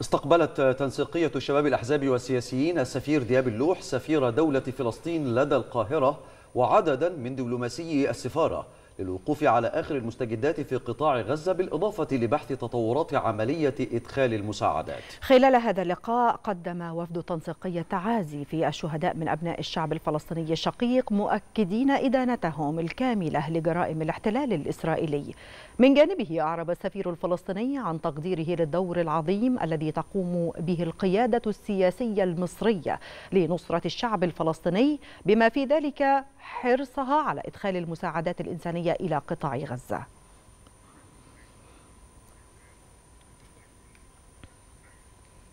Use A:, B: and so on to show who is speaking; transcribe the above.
A: استقبلت تنسيقية شباب الأحزاب والسياسيين السفير دياب اللوح سفير دولة فلسطين لدى القاهرة وعددا من دبلوماسي السفارة للوقوف على آخر المستجدات في قطاع غزة بالإضافة لبحث تطورات عملية إدخال المساعدات
B: خلال هذا اللقاء قدم وفد تنسيقي التعازي في الشهداء من أبناء الشعب الفلسطيني الشقيق مؤكدين إدانتهم الكاملة لجرائم الاحتلال الإسرائيلي من جانبه أعرب السفير الفلسطيني عن تقديره للدور العظيم الذي تقوم به القيادة السياسية المصرية لنصرة الشعب الفلسطيني بما في ذلك حرصها على إدخال المساعدات الإنسانية إلى قطاع غزة